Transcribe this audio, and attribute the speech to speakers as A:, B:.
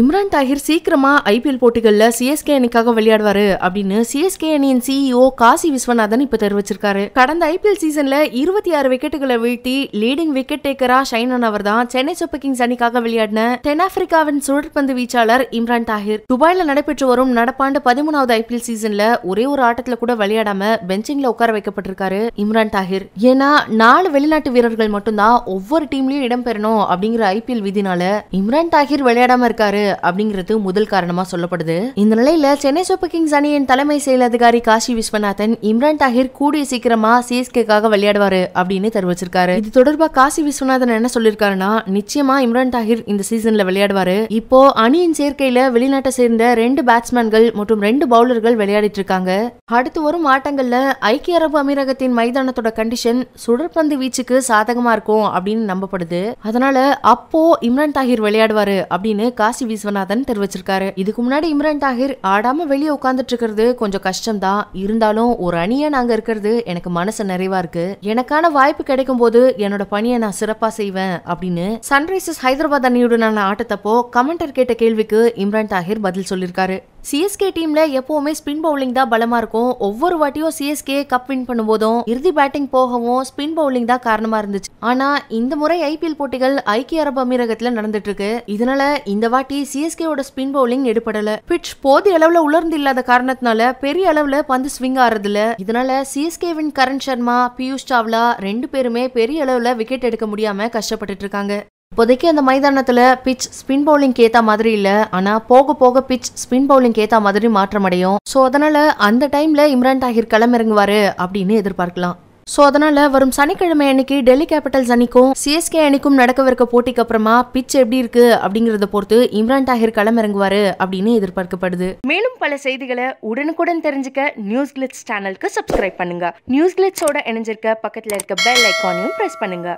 A: இம்ரான் தாகிர் சீக்கிரமா ஐபிஎல் போட்டிகளில் சிஎஸ்கே அணிக்காக விளையாடுவாரு அப்படின்னு சிஎஸ்கே அணியின் சிஇஓ e காசி விஸ்வநாதன் இப்ப தெரிவிச்சிருக்காரு கடந்த ஐபிஎல் சீசன்ல இருபத்தி ஆறு விக்கெட்டுகளை வீழ்த்தி லீடிங் விக்கெட் டேக்கரா ஷைன் ஆனவர் தான் சென்னை சூப்பர் கிங்ஸ் அணிக்காக விளையாடின தென்னாப்பிரிக்காவின் சுழற்பந்து வீச்சாளர் இம்ரான் தாகிர் துபாயில நடைபெற்று வரும் நடப்பாண்டு பதிமூணாவது ஐபிஎல் சீசன்ல ஒரே ஒரு ஆட்டத்துல கூட விளையாடாம பெஞ்சிங்ல உட்கார வைக்கப்பட்டிருக்காரு இம்ரான் தாகிர் ஏன்னா நாலு வெளிநாட்டு வீரர்கள் மட்டும்தான் ஒவ்வொரு டீம்லயும் இடம்பெறணும் அப்படிங்கிற ஐபிஎல் விதினால இம்ரான் தாகிர் விளையாடாம இருக்காரு அப்படிங்கிறது முதல் காரணமா சொல்லப்படுது இந்த நிலையில சென்னை சூப்பர் கிங்ஸ் அணியின் தலைமை செயல் அதிகாரி காஷி விஸ்வநாதன் இம்ரான் தாகிர் கூடிய சீக்கிரமா சிஎஸ்கேக்காக விளையாடுவாரு அப்படின்னு தெரிவிச்சிருக்காரு இது தொடர்பா காசி விஸ்வநாதன் என்ன சொல்லிருக்காருன்னா நிச்சயமா இம்ரான் தாகிர் இந்த சீசன்ல விளையாடுவாரு இப்போ அணியின் சேர்க்கையில வெளிநாட்டை சேர்ந்த ரெண்டு பேட்ஸ்மேன்கள் மற்றும் ரெண்டு பவுலர்கள் விளையாடிட்டு இருக்காங்க அடுத்து வரும் ஆட்டங்கள்ல ஐக்கிய அரபு அமீரகத்தின் மைதானத்தோட கண்டிஷன் சுடற்பந்து வீச்சுக்கு சாதகமா இருக்கும் அப்படின்னு நம்பப்படுது அதனால அப்போ இம்ரான் தாகிர் விளையாடுவாரு அப்படின்னு காசி விஸ்வநாதன் தெரிவிச்சிருக்காரு இதுக்கு முன்னாடி இம்ரான் தாகிர் ஆடாம வெளியே உட்காந்துட்டு இருக்கிறது கொஞ்சம் கஷ்டம் தான் இருந்தாலும் ஒரு அணியா நாங்க இருக்கிறது எனக்கு மனசு நிறைவா இருக்கு எனக்கான வாய்ப்பு கிடைக்கும் போது என்னோட பணியை நான் சிறப்பா செய்வேன் அப்படின்னு சன்ரைசர்ஸ் ஹைதராபாத் அணியுடனான ஆட்டத்தப்போ கமெண்டர் கேட்ட கேள்விக்கு இம்ரான் தாகிர் பதில் சொல்லியிருக்காரு சிஎஸ்கே டீம்ல எப்பவுமே ஸ்பின் பவுலிங் தான் பலமா இருக்கும் ஒவ்வொரு வாட்டியும் சிஎஸ்கே கப் வின் பண்ணும்போதும் இறுதி பேட்டிங் போகவும் ஸ்பின் பவுலிங் தான் காரணமா இருந்துச்சு ஆனா இந்த முறை ஐபிஎல் போட்டிகள் ஐக்கிய அரபு அமீரகத்துல நடந்துட்டு இருக்கு இதனால இந்த வாட்டி தாண்டி சிஎஸ்கேவோட ஸ்பின் பவுலிங் எடுபடல பிட்ச் போதிய அளவுல உலர்ந்து இல்லாத காரணத்தினால பெரிய அளவுல பந்து ஸ்விங் இல்ல இதனால சிஎஸ்கேவின் கரண் சர்மா பியூஷ் சாவ்லா ரெண்டு பேருமே பெரிய அளவுல விக்கெட் எடுக்க முடியாம கஷ்டப்பட்டுட்டு இருக்காங்க இப்போதைக்கு அந்த மைதானத்தில் பிச் ஸ்பின் பவுலிங் ஏற்ற மாதிரி இல்லை ஆனால் போக போக பிச் ஸ்பின் பவுலிங்க்கு ஏற்ற மாதிரி மாற்றம் அடையும் ஸோ அந்த டைமில் இம்ரான் தாகிர் களமிறங்குவார் அப்படின்னு எதிர்பார்க்கலாம் ஸோ அதனால வரும் சனிக்கிழமை அன்னைக்கு டெல்லி கேபிட்டல்ஸ் அணிக்கும் சிஎஸ்கே அணிக்கும் நடக்கவிருக்க போட்டிக்கு அப்புறமா பிச் எப்படி இருக்கு அப்படிங்கறத பொறுத்து இம்ரான் டாகிர் களமிறங்குவாரு அப்படின்னு எதிர்பார்க்கப்படுது மேலும் பல செய்திகளை உடனுக்குடன் தெரிஞ்சுக்க நியூஸ் கிளிட்ஸ் சேனலுக்கு சப்ஸ்கிரைப் பண்ணுங்க நியூஸ் கிளிட்ஸோட இணைஞ்சிருக்க பக்கத்தில் இருக்க பெல் ஐக்கானையும் ப்ரெஸ் பண்ணுங்க